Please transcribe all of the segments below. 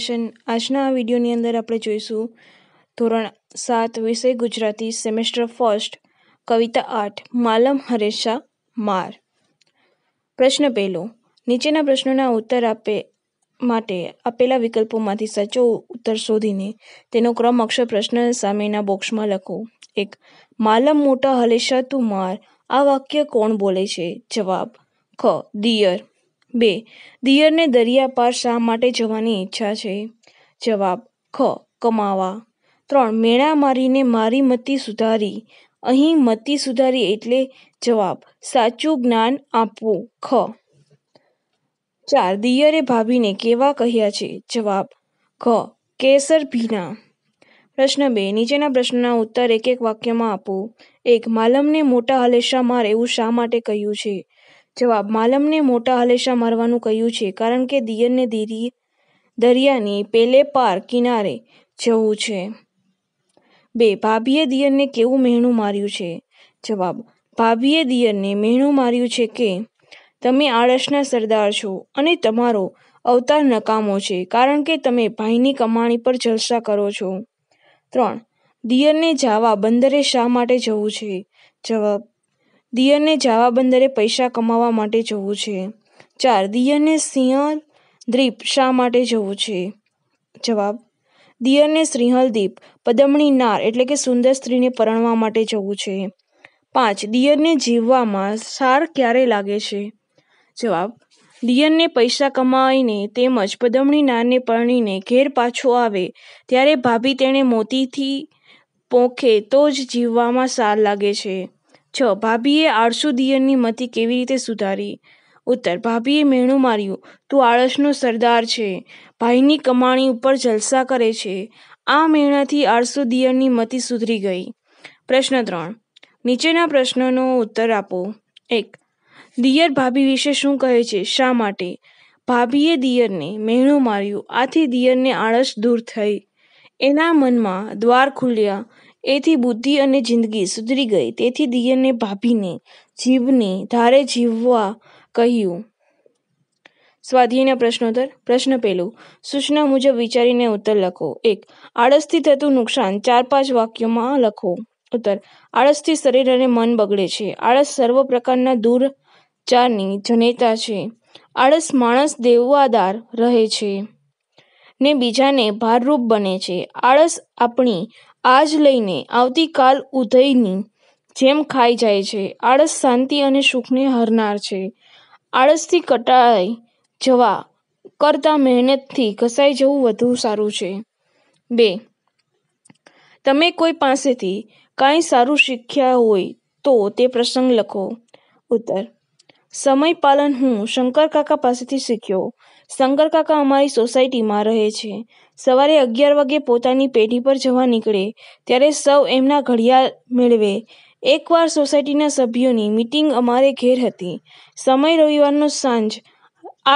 education આજના આ વિડીયોની અંદર આપણે જોઈશું ધોરણ સાત વિષય ગુજરાતી સેમેસ્ટર ફર્સ્ટ કવિતા આઠ માલમ હરેશા માર પ્રશ્ન પહેલો નીચેના પ્રશ્નોના ઉત્તર આપે માટે આપેલા વિકલ્પોમાંથી સાચો ઉત્તર શોધીને તેનો ક્રમ અક્ષર પ્રશ્ન સામેના બોક્સમાં લખો એક માલમ મોટા હલેશા તું માર આ વાક્ય કોણ બોલે છે જવાબ ખ દિયર બે દિયરને દરિયા પાર શા માટે જવાની ઈચ્છા છે જવાબ ખ કમાવા ત્રણ મેળા મારીને મારી મતી સુધારી અહીં મતિ સુધારી એટલે જવાબ સાચું જ્ઞાન આપવું ખ ચાર દિયરે ભાભીને કેવા કહ્યા છે જવાબ ખ કેસર ભીના પ્રશ્ન બે નીચેના પ્રશ્નના ઉત્તર એક એક વાક્યમાં આપો એક માલમને મોટા હલેશા માર એવું શા માટે કહ્યું છે જવાબ માલમને મોટા હલેસા મારવાનું કહ્યું છે કારણ કે દિયરને દીરી દરિયાની પેલે પાર કિનારે જવું છે બે ભાભીએ દિયરને કેવું મહેણું માર્યું છે જવાબ ભાભીએ દિયરને મહેણું માર્યું છે કે તમે આળસના સરદાર છો અને તમારો અવતાર નકામો છે કારણ કે તમે ભાઈની કમાણી પર જલસા કરો છો ત્રણ દિયરને જાવા બંદરે શા માટે જવું છે જવાબ દિયરને જાવા બંદરે પૈસા કમાવા માટે જવું છે ચાર દિયરને સિંહલ દ્વીપ શા માટે જવું છે જવાબ દિયરને સિંહલ દ્વીપ પદમણી નાર એટલે કે સુંદર સ્ત્રીને પરણવા માટે જવું છે પાંચ દિયરને જીવવામાં સાર ક્યારે લાગે છે જવાબ દિયરને પૈસા કમાઈને તેમજ પદમણી નારને પરણીને ઘેર પાછો આવે ત્યારે ભાભી તેણે મોતીથી પોખે તો જ જીવવામાં સાર લાગે છે છ ભાભીએ આળસુ દિયરની મતિ કેવી રીતે સુધારી ઉત્તર ભાભીએ મેણું માર્યું તું આળસનો સરદાર છે ભાઈની કમાણી ઉપર જલસા કરે છે આ મેણાથી આળસુ દિયરની મતિ સુધરી ગઈ પ્રશ્ન ત્રણ નીચેના પ્રશ્નનો ઉત્તર આપો એક દિયર ભાભી વિશે શું કહે છે શા માટે ભાભીએ દિયરને મેણું માર્યું આથી દિયરને આળસ દૂર થઈ એના મનમાં દ્વાર ખુલ્યા એથી બુદ્ધિ અને જિંદગી સુધરી ગઈ તેથી દિયરને ભાભીને જીવને ધારે જીવવા કહ્યું સ્વાધ્યાયના પ્રશ્નોત્તર પ્રશ્ન પહેલું સૂચના મુજબ વિચારીને ઉત્તર લખો એક આળસથી થતું નુકસાન ચાર પાંચ વાક્યોમાં લખો ઉત્તર આળસથી શરીર અને મન બગડે છે આળસ સર્વ પ્રકારના દુર્ચારની જનેતા છે આળસ માણસ દેવવાદાર રહે છે ને બીજાને ભારરૂપ બને છે આળસ આપણી આજ લઈને આવતીકાલ ઉદયની જેમ ખાઈ જાય છે આળસ શાંતિ અને સુખને હરનાર છે આળસથી કટાઈ જવા કરતાં મહેનતથી ઘસાઈ જવું વધુ સારું છે બે તમે કોઈ પાસેથી કાંઈ સારું શીખ્યા હોય તો તે પ્રસંગ લખો ઉત્તર સમય પાલન હું કાકા પાસેથી શીખ્યો શંકર કાકા અમારી સોસાયટીમાં રહે છે સવારે અગિયાર વાગે પોતાની પેઢી પર જવા નીકળે ત્યારે સૌ એમના ઘડિયાળ મેળવે એકવાર સોસાયટીના સભ્યોની મિટિંગ અમારે ઘેર હતી સમય રવિવારનો સાંજ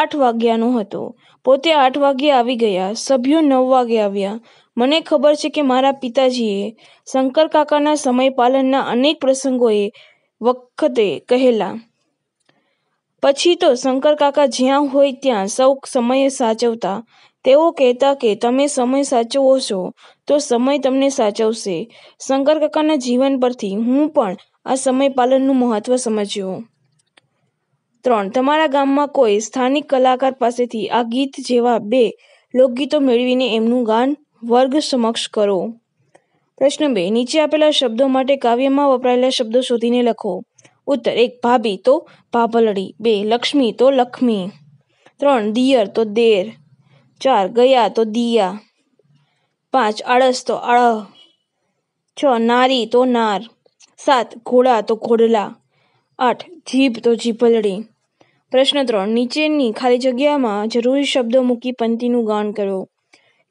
આઠ વાગ્યાનો હતો પોતે આઠ વાગે આવી ગયા સભ્યો નવ વાગે આવ્યા મને ખબર છે કે મારા પિતાજીએ શંકરકાકાના સમય પાલનના અનેક પ્રસંગોએ વખતે કહેલા પછી તો શંકર કાકા જ્યાં હોય ત્યાં સૌ સમય સાચવતા તેઓ કહેતા કે તમે સમય સાચવો છો તો સમય તમને સાચવશે શંકર કાકાના જીવન પરથી હું પણ આ સમય પાલનનું મહત્વ સમજ્યું ત્રણ તમારા ગામમાં કોઈ સ્થાનિક કલાકાર પાસેથી આ ગીત જેવા બે લોકગીતો મેળવીને એમનું ગાન વર્ગ સમક્ષ કરો પ્રશ્ન બે નીચે આપેલા શબ્દો માટે કાવ્યમાં વપરાયેલા શબ્દો શોધીને લખો ઉત્તર એક ભાભી તો ભાભલડી બે લક્ષ્મી તો લક્ષ્મી ત્રણ દિયર તો દેર ચાર ગયા તો દિયા પાંચ આળસ તો આળ છ નારી તો નાર સાત ઘોડા તો ઘોડલા આઠ જીભ તો જીભલડી પ્રશ્ન ત્રણ નીચેની ખાલી જગ્યામાં જરૂરી શબ્દો મૂકી પંક્તિનું ગાન કરો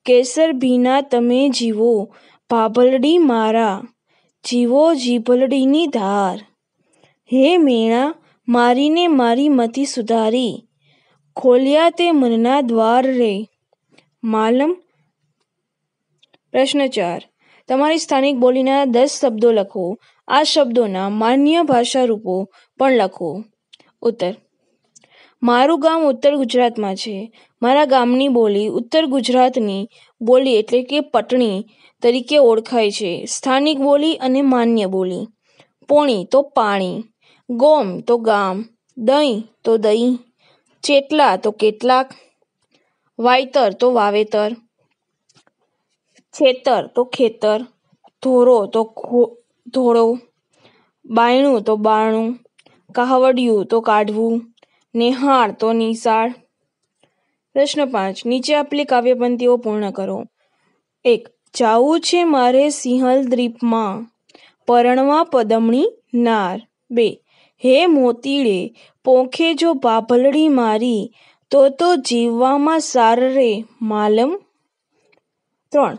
કેસર ભીના તમે જીવો ભાભલડી મારા જીવો જીભલડીની ધાર હે મીણા મારીને મારી મતિ સુધારી ખોલ્યા તે મનના દ્વાર રે માલમ પ્રશ્ન ચાર તમારી સ્થાનિક બોલીના દસ શબ્દો લખો આ શબ્દોના માન્ય ભાષા રૂપો પણ લખો ઉત્તર મારું ગામ ઉત્તર ગુજરાતમાં છે મારા ગામની બોલી ઉત્તર ગુજરાતની બોલી એટલે કે પટણી તરીકે ઓળખાય છે સ્થાનિક બોલી અને માન્ય બોલી પોણી તો પાણી ગોમ તો ગામ દહીં તો દહીં ચેટલા તો કેટલાક વાયતર તો વાવેતર છેતર તો ખેતર ધોરો તો ધોળો બાયણું તો બારણું કાહવડિયું તો કાઢવું નિહાળ તો નિશાળ પ્રશ્ન પાંચ નીચે આપેલી કાવ્ય પૂર્ણ કરો એક જાવું છે મારે સિંહલ દ્વીપમાં પરણવા પદમણી નાર બે હે મોતીડે પોંખે જો પાપલડી મારી તો તો જીવવામાં સાર રે માલમ ત્રણ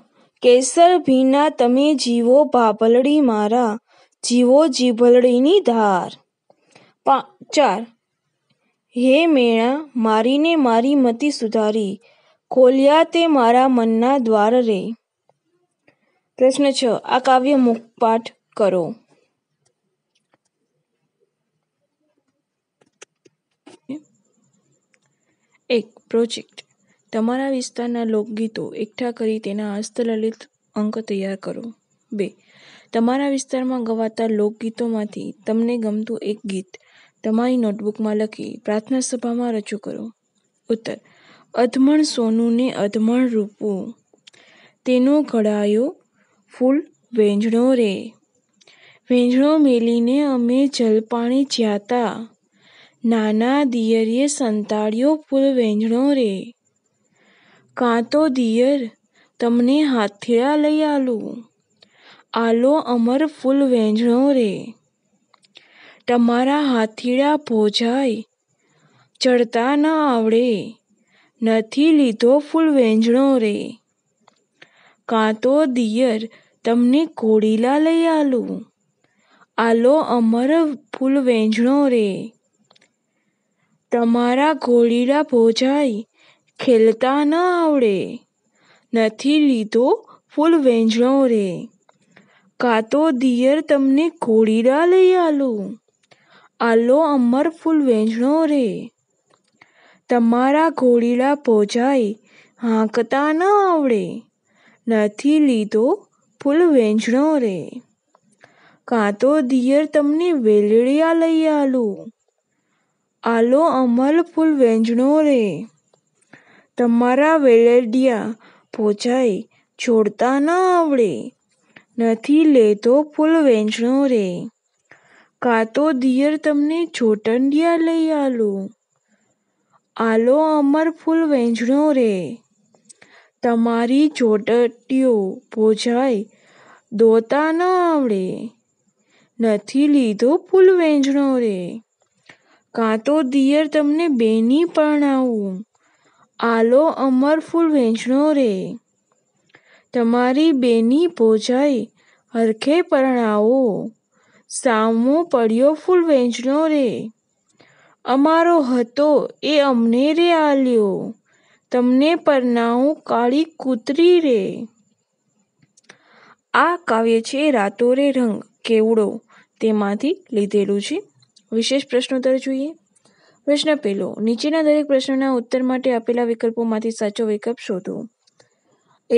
કેસર ભીના તમે જીવો પાપલડી મારા જીવો જીભલડીની ધાર ચાર હે મેળા મારીને મારી મતી સુધારી ખોલ્યા તે મારા મનના દ્વાર રે પ્રશ્ન છ આ કાવ્ય મુખપાઠ કરો એક પ્રોજેક્ટ તમારા વિસ્તારના લોકગીતો એકઠા કરી તેના હસ્તલલિત અંક તૈયાર કરો બે તમારા વિસ્તારમાં ગવાતા લોકગીતોમાંથી તમને ગમતું એક ગીત તમારી નોટબુકમાં લખી પ્રાર્થના સભામાં રજૂ કરો ઉત્તર અધમણ સોનુંને અધમણ રૂપું તેનો ઘડાયો ફૂલ વેંજણો રે વેંજણો મેલીને અમે જલપાણી જ્યાતા નાના દિયરીએ સંતાડ્યો ફૂલ વેંજણો રે કાં તો દિયર તમને હાથેળા લઈ આલું આલો અમર ફૂલ વેંજણો રે તમારા હાથીડા ભોજાય ચડતા ન આવડે નથી લીધો ફૂલ વેંજણો રે કાં તો દિયર તમને ઘોડીલા લઈ આલું આલો અમર ફૂલ વેંજણો રે તમારા ઘોડીલા ભોજાઈ ખેલતા ન આવડે નથી લીધો ફૂલ વેંજણો રે કાં તો દિયર તમને ઘોડીલા લઈ આલું આલો અમર ફૂલ વેંજણો રે તમારા ઘોડીલા ભોજાઈ હાંકતા ન આવડે નથી લીધો ફૂલ વેંજણો રે કાં તો દિયર તમને વેલડિયા લઈ આલું આલો અમલ ફૂલ વેંજણો રે તમારા વેલેડિયા પોચાય છોડતા ન આવડે નથી લેતો ફૂલ વેંજણો રે કાં તો દિયર તમને છોટંડિયા લઈ આલું આલો અમર ફૂલ વેંજણો રે તમારી ચોટટીઓ પોજાય દોતા ન આવડે નથી લીધો ફૂલ વેંજણો રે કાં તો દિયર તમને બેની પરણાવું આલો અમરફૂલ ફૂલ વેચણો રે તમારી બેની ભોજાઈ હરખે પરણાવો સામો પડ્યો ફૂલ વેચણો રે અમારો હતો એ અમને રે આલ્યો તમને પરણાવું કાળી કૂતરી રે આ કાવ્ય છે રાતો રે રંગ કેવડો તેમાંથી લીધેલું છે વિશેષ પ્રશ્નોત્તર જોઈએ પ્રશ્ન પહેલો નીચેના દરેક પ્રશ્નના ઉત્તર માટે આપેલા વિકલ્પોમાંથી સાચો વિકલ્પ શોધો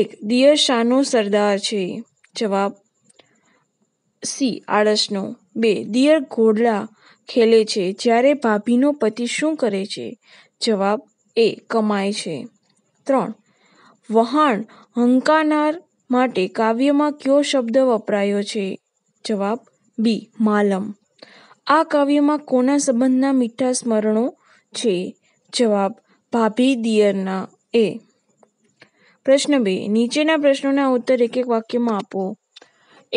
એક દિયર શાહનો સરદાર છે જવાબ સી આળસનો બે દિયર ઘોડલા ખેલે છે જ્યારે ભાભીનો પતિ શું કરે છે જવાબ એ કમાય છે ત્રણ વહાણ હંકાનાર માટે કાવ્યમાં કયો શબ્દ વપરાયો છે જવાબ બી માલમ આ કાવ્યમાં કોના સંબંધના મીઠા સ્મરણો છે જવાબ ભાભી દિયરના એ પ્રશ્ન બે નીચેના પ્રશ્નોના ઉત્તર એક એક વાક્યમાં આપો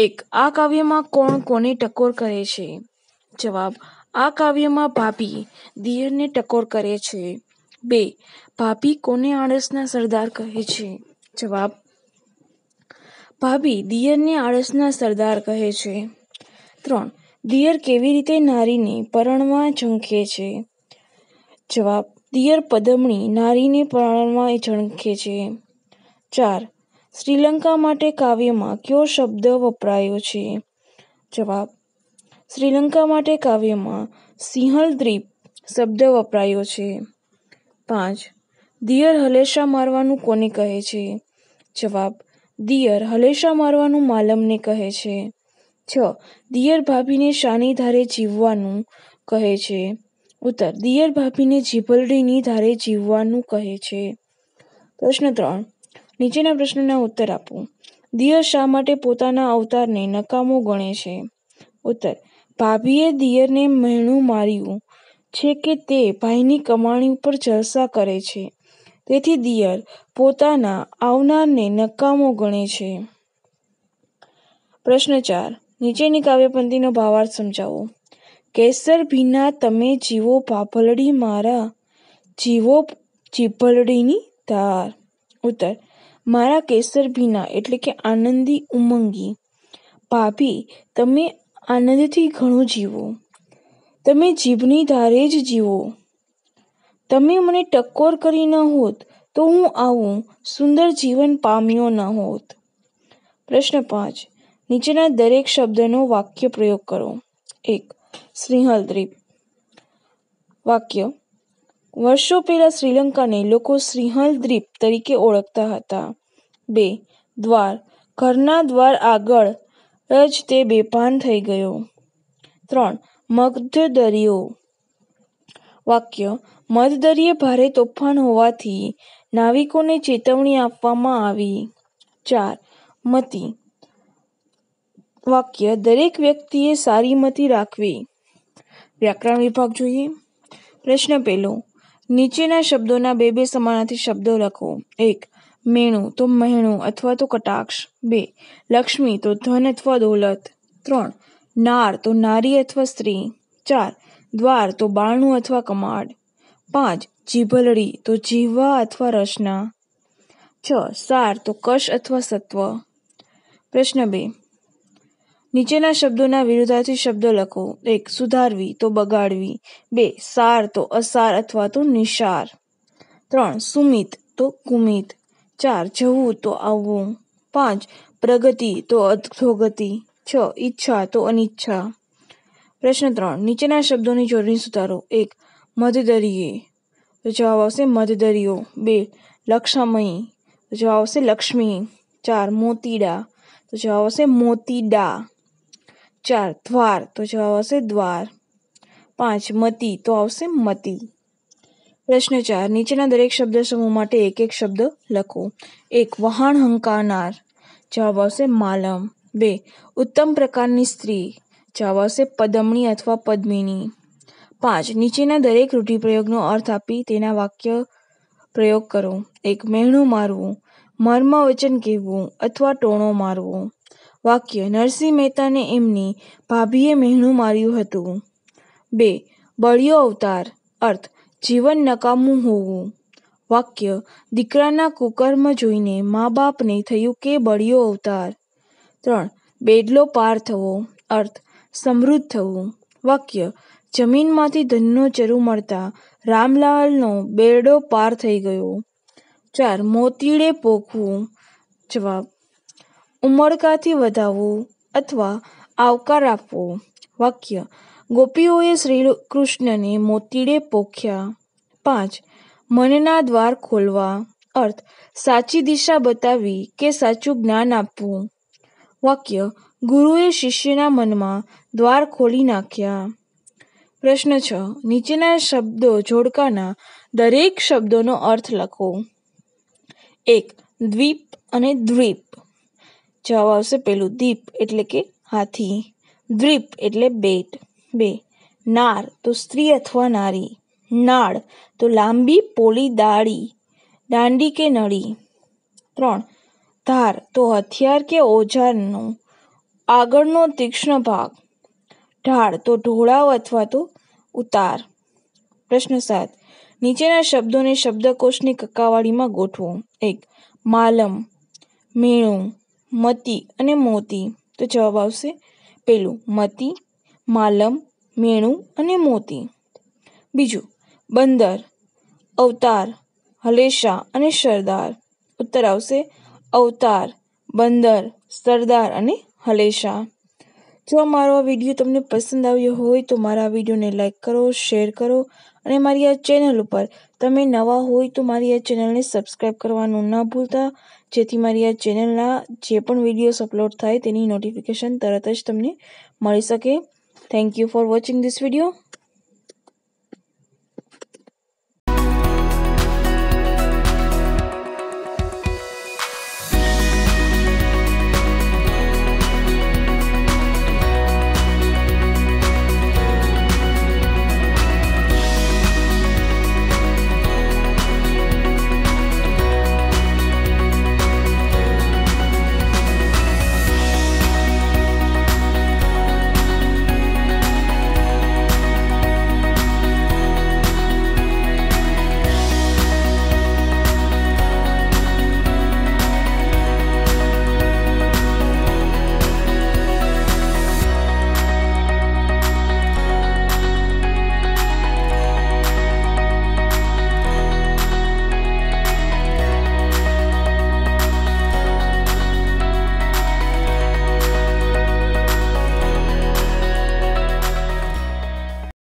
એક આ કાવ્યમાં કોણ કોને ટકોર કરે છે જવાબ આ કાવ્યમાં ભાભી દિયરને ટકોર કરે છે બે ભાભી કોને આળસના સરદાર કહે છે જવાબ ભાભી દિયરને આળસના સરદાર કહે છે ત્રણ દિયર કેવી રીતે નારીને પરણવા ઝંખે છે જવાબ દિયર પદમણી નારીને પરણમાં ઝંખે છે ચાર શ્રીલંકા માટે કાવ્યમાં કયો શબ્દ વપરાયો છે જવાબ શ્રીલંકા માટે કાવ્યમાં સિંહલ દ્વીપ શબ્દ વપરાયો છે પાંચ દિયર હલેશા મારવાનું કોને કહે છે જવાબ દિયર હલેશા મારવાનું માલમને કહે છે છ દિયર ભાભીને શાની ધારે જીવવાનું કહે છે ઉત્તર દિયર ભાભીને જીભલડીની ધારે જીવવાનું કહે છે પ્રશ્ન ત્રણ નીચેના પ્રશ્નના ઉત્તર આપો દિયર શા માટે પોતાના અવતારને નકામો ગણે છે ઉત્તર ભાભીએ દિયરને મહેણું માર્યું છે કે તે ભાઈની કમાણી ઉપર જલસા કરે છે તેથી દિયર પોતાના આવનારને નકામો ગણે છે પ્રશ્ન ચાર નીચેની કાવ્યપંક્તિનો ભાવાર્થ સમજાવો કેસર ભીના તમે જીવો પાપલડી મારા જીવો ચીભલડીની ધાર ઉત્તર મારા કેસર ભીના એટલે કે આનંદી ઉમંગી ભાભી તમે આનંદથી ઘણું જીવો તમે જીભની ધારે જ જીવો તમે મને ટકોર કરી ન હોત તો હું આવું સુંદર જીવન પામ્યો ન હોત પ્રશ્ન પાંચ નીચેના દરેક શબ્દનો વાક્ય પ્રયોગ કરો એક શ્રીહલદ્વીપ વાક્ય વર્ષો પહેલાં શ્રીલંકાને લોકો શ્રીહલ દ્વીપ તરીકે ઓળખતા હતા બે દ્વાર ઘરના દ્વાર આગળ જ તે બેભાન થઈ ગયો ત્રણ મધ દરિયો વાક્ય મધ દરિયે ભારે તોફાન હોવાથી નાવિકોને ચેતવણી આપવામાં આવી ચાર મતી વાક્ય દરેક વ્યક્તિએ સારી મતી રાખવી વ્યાકરણ વિભાગ જોઈએ પ્રશ્ન પહેલો નીચેના શબ્દોના બે બે સમાનાથી શબ્દો લખો એક મેણું તો મહેણું અથવા તો કટાક્ષ બે લક્ષ્મી તો ધન અથવા દોલત ત્રણ નાર તો નારી અથવા સ્ત્રી ચાર દ્વાર તો બાણું અથવા કમાડ પાંચ જીભલડી તો જીવવા અથવા રચના છ સાર તો કશ અથવા સત્વ પ્રશ્ન બે નીચેના શબ્દોના વિરુદ્ધાર્થી શબ્દો લખો એક સુધારવી તો બગાડવી બે સાર તો અસાર અથવા તો નિશાર ત્રણ સુમિત તો કુમિત ચાર જવું તો આવવું પાંચ પ્રગતિ તો અધોગતિ છ ઈચ્છા તો અનિચ્છા પ્રશ્ન ત્રણ નીચેના શબ્દોની જોડણી સુધારો એક મધદરિયે તો જવાબ આવશે મધદરિયો બે લક્ષમયી તો જવાબ આવશે લક્ષ્મી ચાર મોતીડા તો જવાબ આવશે મોતીડા ચાર દ્વાર તો જવાબ આવશે દ્વાર પાંચ મતી તો આવશે મતી પ્રશ્ન ચાર નીચેના દરેક શબ્દ સમૂહ માટે એક એક શબ્દ લખો એક વહાણ હંકારનાર જવાબ આવશે માલમ બે ઉત્તમ પ્રકારની સ્ત્રી જવાબ આવશે પદમણી અથવા પદ્મિની પાંચ નીચેના દરેક રૂઢિપ્રયોગનો અર્થ આપી તેના વાક્ય પ્રયોગ કરો એક મહેણું મારવું મર્મ વચન કહેવું અથવા ટોણો મારવું વાક્ય નરસિંહ મહેતાને એમની ભાભીએ મહેણું માર્યું હતું બે બળિયો અવતાર અર્થ જીવન નકામું હોવું વાક્ય દીકરાના કુકર્મ જોઈને મા બાપને થયું કે બળિયો અવતાર ત્રણ બેડલો પાર થવો અર્થ સમૃદ્ધ થવું વાક્ય જમીનમાંથી ધનનો ચરુ મળતા રામલાલનો બેડો પાર થઈ ગયો ચાર મોતીડે પોખવું જવાબ ઉમળકાથી વધાવવું અથવા આવકાર આપવો વાક્ય ગોપીઓએ શ્રી કૃષ્ણને મોતીડે પોખ્યા પાંચ મનના દ્વાર ખોલવા અર્થ સાચી દિશા બતાવી કે સાચું જ્ઞાન આપવું વાક્ય ગુરુએ શિષ્યના મનમાં દ્વાર ખોલી નાખ્યા પ્રશ્ન છ નીચેના શબ્દો જોડકાના દરેક શબ્દોનો અર્થ લખો એક દ્વીપ અને દ્વીપ જવાબ આવશે પેલું દીપ એટલે કે હાથી દ્વીપ એટલે બેટ બે નાર તો સ્ત્રી અથવા નારી નાળ તો લાંબી પોલી દાળી દાંડી કે નળી ત્રણ ધાર તો હથિયાર કે ઓજારનો આગળનો તીક્ષ્ણ ભાગ ઢાળ તો ઢોળાવ અથવા તો ઉતાર પ્રશ્ન સાત નીચેના શબ્દોને શબ્દકોશની કક્કાવાળીમાં ગોઠવો એક માલમ મીણું મતી અને મોતી તો જવાબ આવશે પહેલું મતી માલમ મેણું અને મોતી બીજું બંદર અવતાર હલેશા અને સરદાર ઉત્તર આવશે અવતાર બંદર સરદાર અને હલેશા જો મારો આ વિડીયો તમને પસંદ આવ્યો હોય તો મારા વિડીયોને લાઇક કરો શેર કરો અને મારી આ ચેનલ ઉપર તમે નવા હોય તો મારી આ ચેનલને સબસ્ક્રાઇબ કરવાનું ન ભૂલતા જેથી મારી આ ચેનલના જે પણ વિડીયોઝ અપલોડ થાય તેની નોટિફિકેશન તરત જ તમને મળી શકે thank you for watching this video